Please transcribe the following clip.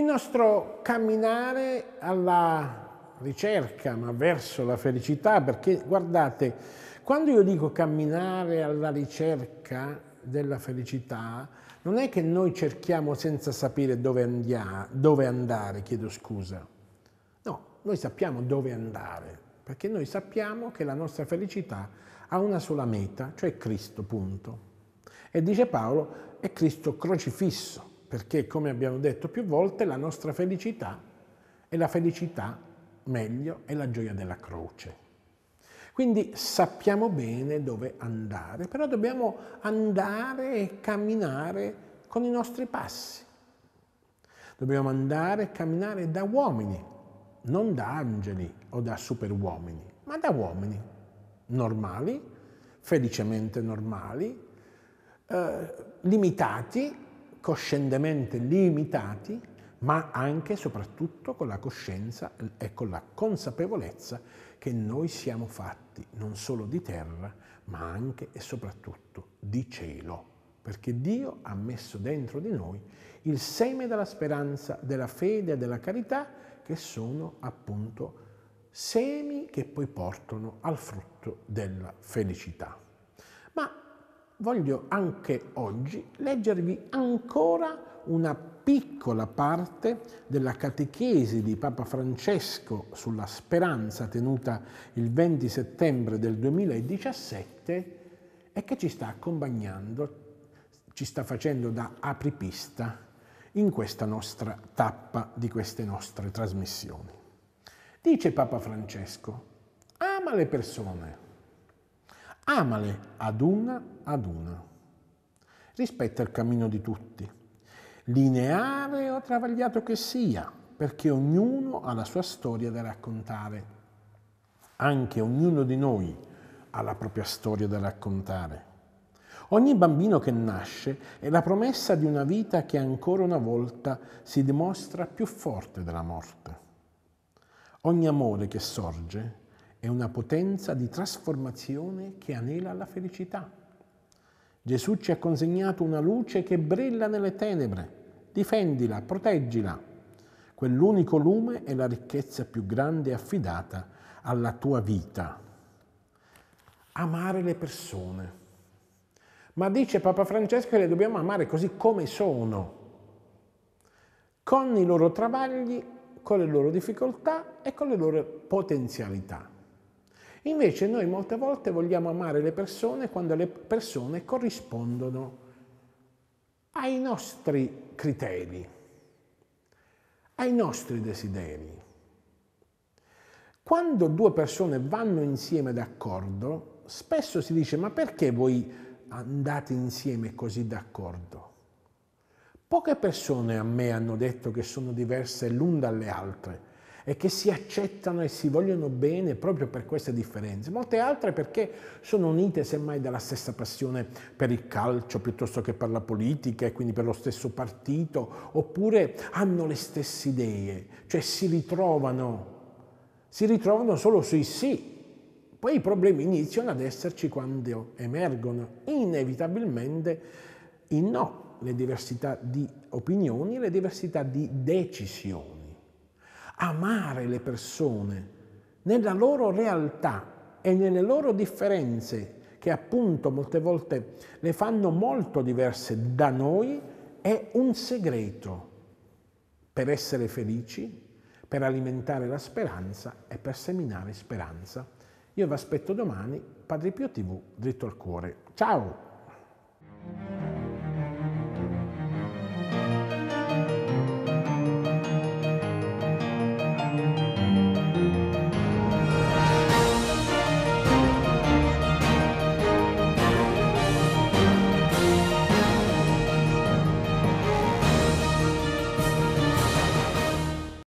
Il nostro camminare alla ricerca, ma verso la felicità, perché guardate, quando io dico camminare alla ricerca della felicità, non è che noi cerchiamo senza sapere dove, andiamo, dove andare, chiedo scusa. No, noi sappiamo dove andare, perché noi sappiamo che la nostra felicità ha una sola meta, cioè Cristo, punto. E dice Paolo, è Cristo crocifisso perché come abbiamo detto più volte la nostra felicità è la felicità, meglio, è la gioia della croce. Quindi sappiamo bene dove andare, però dobbiamo andare e camminare con i nostri passi. Dobbiamo andare e camminare da uomini, non da angeli o da superuomini, ma da uomini normali, felicemente normali, eh, limitati, coscientemente limitati, ma anche e soprattutto con la coscienza e con la consapevolezza che noi siamo fatti non solo di terra, ma anche e soprattutto di cielo, perché Dio ha messo dentro di noi il seme della speranza, della fede e della carità, che sono appunto semi che poi portano al frutto della felicità. Ma voglio anche oggi leggervi ancora una piccola parte della catechesi di Papa Francesco sulla speranza tenuta il 20 settembre del 2017 e che ci sta accompagnando, ci sta facendo da apripista in questa nostra tappa di queste nostre trasmissioni. Dice Papa Francesco, ama le persone Amale ad una ad una. Rispetta il cammino di tutti, lineare o travagliato che sia, perché ognuno ha la sua storia da raccontare. Anche ognuno di noi ha la propria storia da raccontare. Ogni bambino che nasce è la promessa di una vita che ancora una volta si dimostra più forte della morte. Ogni amore che sorge è una potenza di trasformazione che anela alla felicità. Gesù ci ha consegnato una luce che brilla nelle tenebre. Difendila, proteggila. Quell'unico lume è la ricchezza più grande affidata alla tua vita. Amare le persone. Ma dice Papa Francesco che le dobbiamo amare così come sono, con i loro travagli, con le loro difficoltà e con le loro potenzialità. Invece noi molte volte vogliamo amare le persone quando le persone corrispondono ai nostri criteri, ai nostri desideri. Quando due persone vanno insieme d'accordo, spesso si dice ma perché voi andate insieme così d'accordo? Poche persone a me hanno detto che sono diverse l'un dalle altre, e che si accettano e si vogliono bene proprio per queste differenze, molte altre perché sono unite semmai dalla stessa passione per il calcio piuttosto che per la politica e quindi per lo stesso partito, oppure hanno le stesse idee, cioè si ritrovano, si ritrovano solo sui sì. Poi i problemi iniziano ad esserci quando emergono inevitabilmente i no, le diversità di opinioni, le diversità di decisioni amare le persone nella loro realtà e nelle loro differenze che appunto molte volte le fanno molto diverse da noi è un segreto per essere felici, per alimentare la speranza e per seminare speranza. Io vi aspetto domani, Padre Pio TV, dritto al cuore. Ciao!